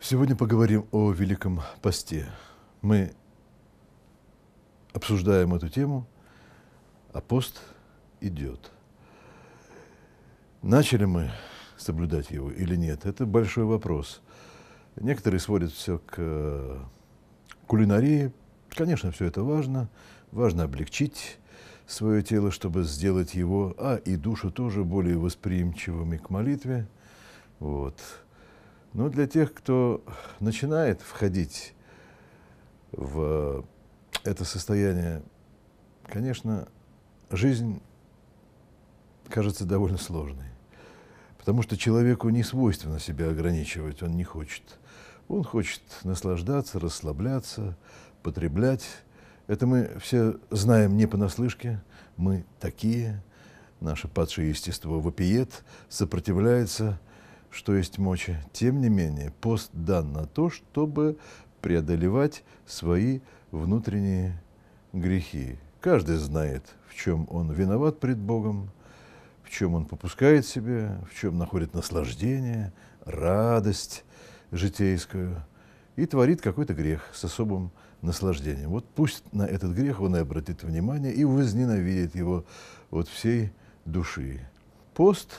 Сегодня поговорим о Великом Посте. Мы обсуждаем эту тему, а пост идет. Начали мы соблюдать его или нет, это большой вопрос. Некоторые сводят все к э, кулинарии. Конечно, все это важно. Важно облегчить свое тело, чтобы сделать его, а и душу тоже более восприимчивыми к молитве. Вот. Но ну, для тех, кто начинает входить в это состояние, конечно, жизнь кажется довольно сложной. Потому что человеку не свойственно себя ограничивать, он не хочет. Он хочет наслаждаться, расслабляться, потреблять. Это мы все знаем не понаслышке, мы такие. Наше падшее естество вопиет, сопротивляется что есть мочи. Тем не менее, пост дан на то, чтобы преодолевать свои внутренние грехи. Каждый знает, в чем он виноват пред Богом, в чем он попускает себе, в чем находит наслаждение, радость житейскую и творит какой-то грех с особым наслаждением. Вот пусть на этот грех он и обратит внимание и возненавидит его от всей души. Пост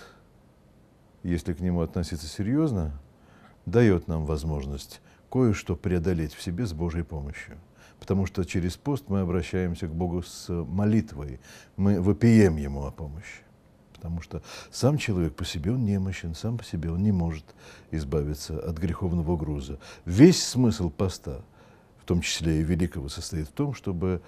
если к нему относиться серьезно, дает нам возможность кое-что преодолеть в себе с Божьей помощью. Потому что через пост мы обращаемся к Богу с молитвой, мы вопием Ему о помощи. Потому что сам человек по себе он немощен, сам по себе он не может избавиться от греховного груза. Весь смысл поста, в том числе и великого, состоит в том, чтобы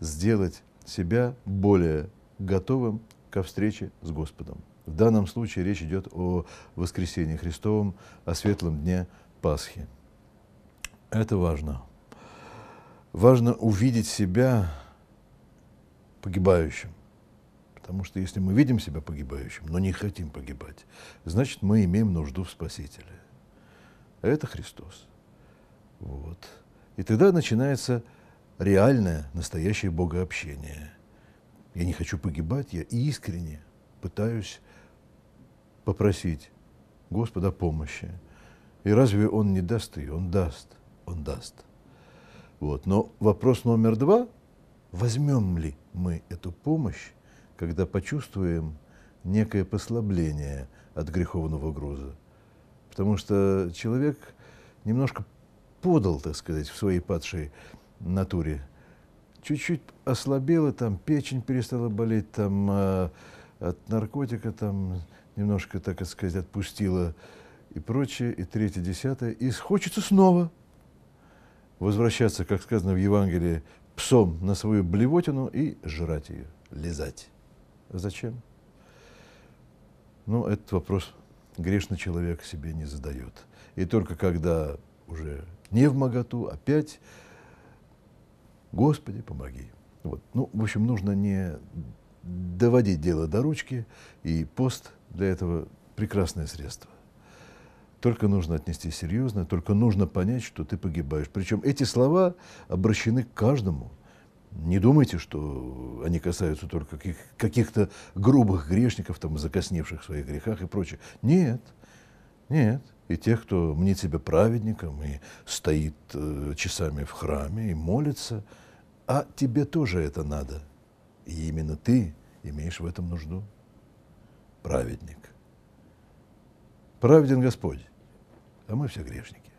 сделать себя более готовым ко встрече с Господом. В данном случае речь идет о воскресении Христовом, о светлом дне Пасхи. Это важно. Важно увидеть себя погибающим. Потому что если мы видим себя погибающим, но не хотим погибать, значит, мы имеем нужду в Спасителе. это Христос. Вот. И тогда начинается реальное, настоящее богообщение. Я не хочу погибать, я искренне пытаюсь попросить Господа помощи. И разве Он не даст ее? Он даст, Он даст. Вот. Но вопрос номер два, возьмем ли мы эту помощь, когда почувствуем некое послабление от греховного груза? Потому что человек немножко подал, так сказать, в своей падшей натуре. Чуть-чуть ослабела, там печень перестала болеть, там а, от наркотика там немножко, так сказать, отпустила и прочее, и третье, десятое. И хочется снова возвращаться, как сказано в Евангелии, псом на свою блевотину и жрать ее, лизать. Зачем? Ну, этот вопрос грешный человек себе не задает. И только когда уже не в моготу, опять, Господи, помоги. Вот. Ну, в общем, нужно не доводить дело до ручки, и пост для этого прекрасное средство. Только нужно отнести серьезно, только нужно понять, что ты погибаешь. Причем эти слова обращены к каждому. Не думайте, что они касаются только каких- то грубых грешников, там, закосневших в своих грехах и прочее. Нет, нет. И тех, кто мнит себя праведником и стоит э, часами в храме и молится, а тебе тоже это надо – и именно ты имеешь в этом нужду. Праведник. Праведен Господь, а мы все грешники.